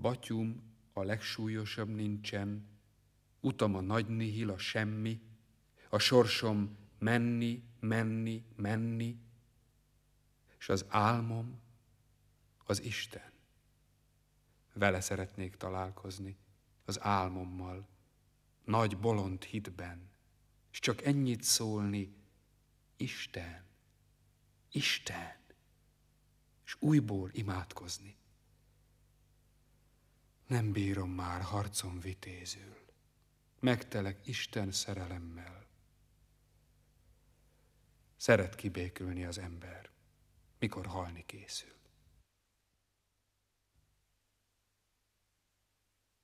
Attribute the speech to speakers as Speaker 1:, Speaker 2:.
Speaker 1: batyum a legsúlyosabb nincsen, utam a nagy nihil, a semmi, a sorsom menni, menni, menni, és az álmom az Isten. Vele szeretnék találkozni, az álmommal, nagy bolond hitben, és csak ennyit szólni, Isten, Isten, és újból imádkozni. Nem bírom már harcom vitézül, megtelek Isten szerelemmel. Szeret kibékülni az ember, mikor halni készül.